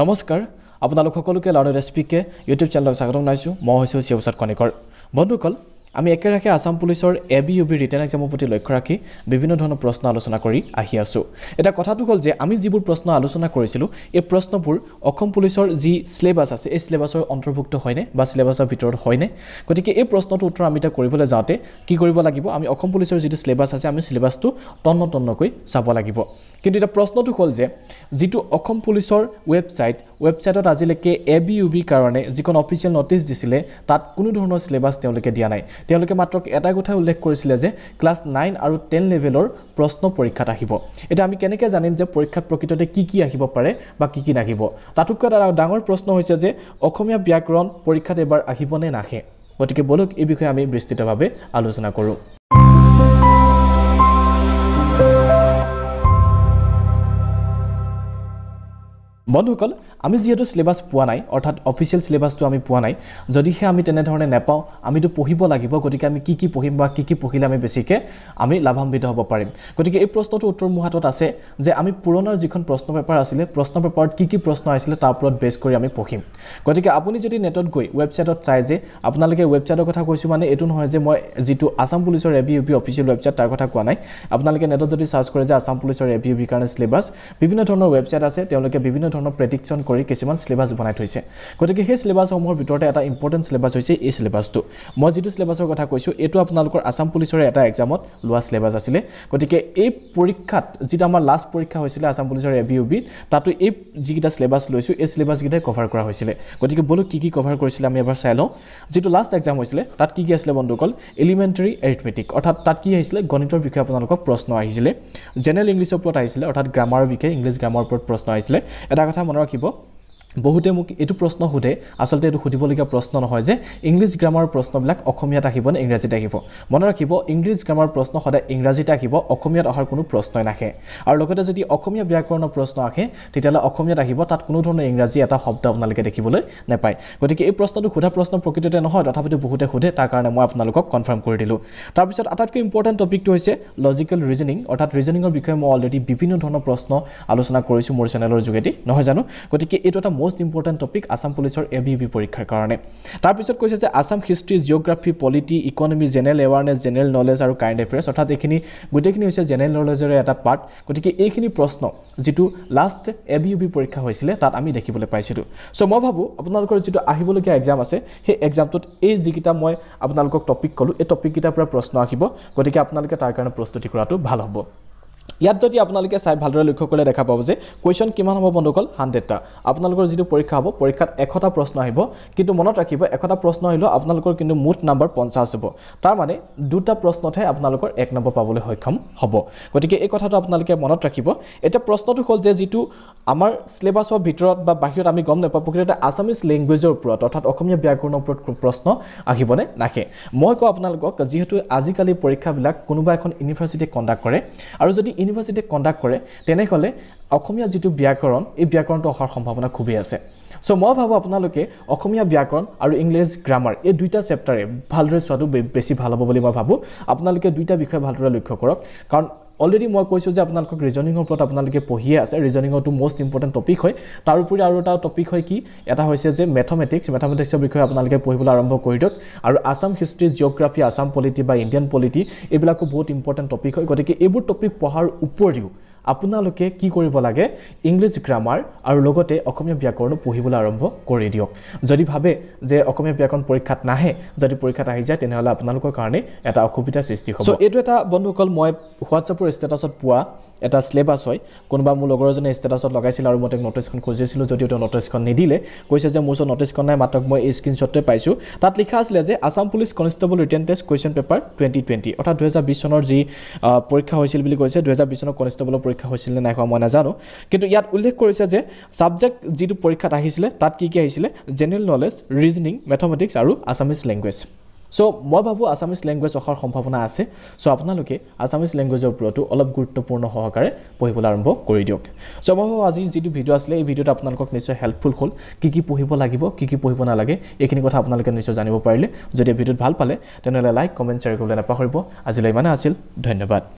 নমস্কাৰ আপোনালোক সকলোকে লাৰ্ণ ৰেচিপিকে ইউটিউব চেনেলত স্বাগতম জনাইছোঁ মই হৈছোঁ শিৱচাৰ কণিকৰ বন্ধুসকল আমি একেৰাহে আসাম পুলিচৰ A B U B written এক্সামৰ প্ৰতি লক্ষ্য ৰাখি বিভিন্ন ধৰণৰ প্ৰশ্ন আলোচনা কৰি আহি আছোঁ এতিয়া কথাটো হ'ল যে আমি যিবোৰ প্ৰশ্ন আলোচনা কৰিছিলোঁ এই প্ৰশ্নবোৰ অসম পুলিচৰ যি চিলেবাছ আছে এই চিলেবাছৰ অন্তৰ্ভুক্ত হয়নে বা চিলেবাছৰ ভিতৰত হয়নে গতিকে এই প্ৰশ্নটোৰ উত্তৰ আমি এতিয়া কৰিবলৈ যাওঁতে কি কৰিব লাগিব আমি অসম পুলিচৰ যিটো চিলেবাছ আছে আমি চিলেবাছটো তন্ন তন্নকৈ চাব লাগিব কিন্তু এতিয়া প্ৰশ্নটো হ'ল যে যিটো অসম পুলিচৰ ৱেবছাইট ৱেবছাইটত আজিলৈকে এ বি ইউ বিৰ কাৰণে যিখন অফিচিয়েল নটিছ দিছিলে তাত কোনো ধৰণৰ চিলেবাছ তেওঁলোকে দিয়া নাই তেওঁলোকে মাত্ৰ এটা কথা উল্লেখ কৰিছিলে যে ক্লাছ নাইন আৰু টেন লেভেলৰ প্ৰশ্ন পৰীক্ষাত আহিব এতিয়া আমি কেনেকৈ জানিম যে পৰীক্ষাত প্ৰকৃততে কি কি আহিব পাৰে বা কি কি নাহিব তাতোতকৈ এটা ডাঙৰ প্ৰশ্ন হৈছে যে অসমীয়া ব্যাকৰণ পৰীক্ষাত এবাৰ নে নাহে গতিকে বলক এই বিষয়ে আমি বিস্তৃতভাৱে আলোচনা কৰোঁ বন্ধুসকল আমি যিহেতু চিলেবাছ পোৱা নাই অৰ্থাৎ অফিচিয়েল চিলেবাছটো আমি পোৱা নাই যদিহে আমি তেনেধৰণে নেপাওঁ আমিতো পঢ়িব লাগিব গতিকে আমি কি কি পঢ়িম বা কি কি পঢ়িলে আমি বেছিকৈ আমি লাভান্বিত হ'ব পাৰিম গতিকে এই প্ৰশ্নটো উত্তৰ মোৰ হাতত আছে যে আমি পুৰণৰ যিখন প্ৰশ্ন পেপাৰ আছিলে প্ৰশ্ন পেপাৰত কি কি প্ৰশ্ন আহিছিলে তাৰ ওপৰত বেছ কৰি আমি পঢ়িম গতিকে আপুনি যদি নেটত গৈ ৱেবছাইটত চাই যে আপোনালোকে ৱেবছাইটৰ কথা কৈছোঁ মানে এইটো নহয় যে মই যিটো আছাম পুলিচৰ A B U B official website তাৰ কথা কোৱা নাই আপোনালোকে নেটত যদি ছাৰ্চ কৰে যে আছাম পুলিচৰ এ বি ইউ পিৰ কাৰণে চিলেবাছ বিভিন্ন ধৰণৰ ৱেবছাইট আছে তেওঁলোকে বিভিন্ন ধৰণৰ প্ৰেডিকশ্যন কৰি কিছুমান চিলেবাছ বনাই থৈছে গতিকে সেই চিলেবাছসমূহৰ ভিতৰতে এটা ইম্পৰ্টেণ্ট চিলেবাছ হৈছে এই চিলেবাছটো মই যিটো চিলেবাছৰ কথা কৈছোঁ এইটো আপোনালোকৰ আছাম পুলিচৰ এটা এক্সামত লোৱা চিলেবাছ আছিলে গতিকে এই পৰীক্ষাত যিটো আমাৰ লাষ্ট পৰীক্ষা হৈছিলে আছাম পুলিচৰ এ বি ইউ বিত তাতো এই যিকেইটা চিলেবাছ লৈছোঁ এই চিলেবাছকেইটাই কভাৰ কৰা হৈছিলে গতিকে বোলো কি কি কভাৰ কৰিছিলে আমি এবাৰ চাই লওঁ যিটো লাষ্ট এক্সাম হৈছিলে তাত কি কি আছিলে বন্ধুসকল এলিমেণ্টেৰী এৰিথমেটিক অৰ্থাৎ তাত কি আহিছিলে গণিতৰ বিষয়ে আপোনালোকক প্ৰশ্ন আহিছিলে জেনেৰেল ইংলিছৰ ওপৰত আহিছিলে অৰ্থাৎ গ্ৰামাৰৰ বিষয়ে ইংলিছ গ্ৰামাৰ ওপৰত প্ৰশ্ন আহিছিলে এটা কথা মনত ৰাখিব বহুতে মোক এইটো প্ৰশ্ন সোধে আচলতে এইটো সুধিবলগীয়া প্ৰশ্ন নহয় যে ইংলিছ গ্ৰামাৰ প্ৰশ্নবিলাক অসমীয়াত আহিব নে ইংৰাজীত আহিব মনত ৰাখিব ইংলিছ গ্ৰামাৰ প্ৰশ্ন সদায় ইংৰাজীতে আহিব অসমীয়াত অহাৰ কোনো প্ৰশ্নই নাহে আৰু লগতে যদি অসমীয়া ব্যাকৰণৰ প্ৰশ্ন আহে তেতিয়াহ'লে অসমীয়াত আহিব তাত কোনো ধৰণৰ ইংৰাজী এটা শব্দ আপোনালোকে দেখিবলৈ নাপায় গতিকে এই প্ৰশ্নটো সোধা প্ৰশ্ন প্ৰকৃততে নহয় তথাপিতো বহুতে সোধে তাৰ কাৰণে মই আপোনালোকক কনফাৰ্ম কৰি দিলোঁ তাৰপিছত আটাইতকৈ ইম্পৰ্টেণ্ট টপিকটো হৈছে লজিকেল ৰিজনিং অৰ্থাৎ ৰিজনিঙৰ বিষয়ে মই অলৰেডি বিভিন্ন ধৰণৰ প্ৰশ্ন আলোচনা কৰিছোঁ মোৰ চেনেলৰ যোগেদি নহয় জানো গতিকে এইটো এটা মষ্ট ইম্পৰ্টেণ্ট টপিক আছাম পুলিচৰ এ বি বি পৰীক্ষাৰ কাৰণে তাৰপিছত কৈছে যে Assam history geography polity economy general awareness general knowledge আৰু কাৰেণ্ট এফেয়াৰ্ছ অৰ্থাৎ এইখিনি গোটেইখিনি হৈছে জেনেৰেল নলেজৰে এটা পাৰ্ট গতিকে এইখিনি প্ৰশ্ন যিটো last A B U B পৰীক্ষা হৈছিলে তাত আমি দেখিবলৈ পাইছিলোঁ চ' মই ভাবোঁ আপোনালোকৰ যিটো আহিবলগীয়া এক্সাম আছে সেই এক্সামটোত এই যিকেইটা মই আপোনালোকক টপিক ক'লোঁ এই টপিককেইটাৰ পৰা প্ৰশ্ন আহিব গতিকে আপোনালোকে তাৰ কাৰণে প্ৰস্তুতি কৰাটো ভাল হ'ব ইয়াত যদি আপোনালোকে চাই ভালদৰে লক্ষ্য কৰিলে দেখা পাব যে কুৱেশ্যন কিমান হ'ব বন্ধুকল হাণ্ড্ৰেডটা আপোনালোকৰ যিটো পৰীক্ষা হ'ব পৰীক্ষাত এশটা প্ৰশ্ন আহিব কিন্তু মনত ৰাখিব এশটা প্ৰশ্ন আহিলেও আপোনালোকৰ কিন্তু মুঠ নাম্বাৰ পঞ্চাছ হ'ব তাৰমানে দুটা প্ৰশ্নতহে আপোনালোকৰ এক নম্বৰ পাবলৈ সক্ষম হ'ব গতিকে এই কথাটো আপোনালোকে মনত ৰাখিব এতিয়া প্ৰশ্নটো হ'ল যে যিটো আমাৰ চিলেবাছৰ ভিতৰত বা বাহিৰত আমি গম নাপাওঁ প্ৰকৃততে আছামিজ লেংগুৱেজৰ ওপৰত অৰ্থাৎ অসমীয়া ব্যাকৰণৰ ওপৰত প্ৰশ্ন আহিবনে নাহে মই কওঁ আপোনালোকক যিহেতু আজিকালি পৰীক্ষাবিলাক কোনোবা এখন ইউনিভাৰ্চিটিয়ে কণ্ডাক্ট কৰে আৰু যদি ইউনিভাৰ্চিটিত কণ্ডাক্ট কৰে তেনেহ'লে অসমীয়া যিটো ব্যাকৰণ এই ব্যাকৰণটো অহাৰ সম্ভাৱনা খুবেই আছে চ' মই ভাবোঁ আপোনালোকে অসমীয়া ব্যাকৰণ আৰু ইংলিছ গ্ৰামাৰ এই দুইটা চেপ্টাৰে ভালদৰে চোৱাটো বেছি ভাল হ'ব বুলি মই ভাবোঁ আপোনালোকে দুইটা বিষয়ে ভালদৰে লক্ষ্য কৰক কাৰণ অলৰেডি মই কৈছোঁ যে আপোনালোকক ৰিজনিঙৰ ওপৰত আপোনালোকে পঢ়িয়ে আছে ৰিজনিঙৰটো মষ্ট ইম্পৰ্টেণ্ট টপিক হয় তাৰ উপৰি আৰু এটা টপিক হয় কি এটা হৈছে যে মেথামেটিক্স মেথমেটিক্সৰ বিষয়ে আপোনালোকে পঢ়িবলৈ আৰম্ভ কৰি দিয়ক আৰু Assam history geography Assam polity বা ইণ্ডিয়ান পলিটি এইবিলাকো বহুত ইম্পৰ্টেণ্ট টপিক হয় গতিকে এইবোৰ টপিক পঢ়াৰ উপৰিও আপোনালোকে কি কৰিব লাগে ইংলিছ গ্ৰামাৰ আৰু লগতে অসমীয়া ব্যাকৰণো পঢ়িবলৈ আৰম্ভ কৰি দিয়ক যদি ভাবে যে অসমীয়া ব্যাকৰণ পৰীক্ষাত নাহে যদি পৰীক্ষাত আহি যায় তেনেহ'লে আপোনালোকৰ কাৰণে এটা অসুবিধাৰ সৃষ্টি হ'ব এইটো এটা বন্ধুসকল মই হোৱাটছআপৰ ষ্টেটাছত পোৱা এটা চিলেবাছ হয় কোনোবা মোৰ লগৰ এজনে ষ্টেটাছত লগাইছিল আৰু মই তেওঁক নটিছখন খুজিছিলোঁ যদিও তেওঁ নটিছখন নিদিলে কৈছে যে মোৰ ওচৰত নটিছখন নাই মাত্ৰক মই এই স্ক্ৰীণশ্বটটোৱে পাইছোঁ তাত লিখা আছিলে যে Assam police constable written test question paper twenty twenty অৰ্থাৎ দুহেজাৰ বিছ চনৰ যি পৰীক্ষা হৈছিল বুলি কৈছে দুহেজাৰ বিছ চনৰ কনষ্টেবলৰ পৰীক্ষা হৈছিল নে নাই হোৱা মই নাজানো কিন্তু ইয়াত উল্লেখ কৰিছে যে ছাবজেক্ট যিটো পৰীক্ষাত আহিছিলে তাত কি কি আহিছিলে জেনেৰেল নলেজ ৰিজনিং মেথমেটিক্স আৰু আছামিজ লেংগুৱেজ চ' মই ভাবোঁ আছামিজ লেংগুৱেজ অহাৰ সম্ভাৱনা আছে চ' আপোনালোকে আছামিজ লেংগুৱেজৰ ওপৰতো অলপ গুৰুত্বপূৰ্ণ সহকাৰে পঢ়িবলৈ আৰম্ভ কৰি দিয়ক চ' মই ভাবোঁ আজি যিটো ভিডিঅ' আছিলে এই ভিডিঅ'ত আপোনালোকক নিশ্চয় হেল্পফুল হ'ল কি কি পঢ়িব লাগিব কি কি পঢ়িব নালাগে এইখিনি কথা আপোনালোকে নিশ্চয় জানিব পাৰিলে যদি ভিডিঅ'ত ভাল পালে তেনেহ'লে লাইক কমেণ্ট শ্বেয়াৰ কৰিবলৈ নাপাহৰিব আজিলৈ ইমানে আছিল ধন্যবাদ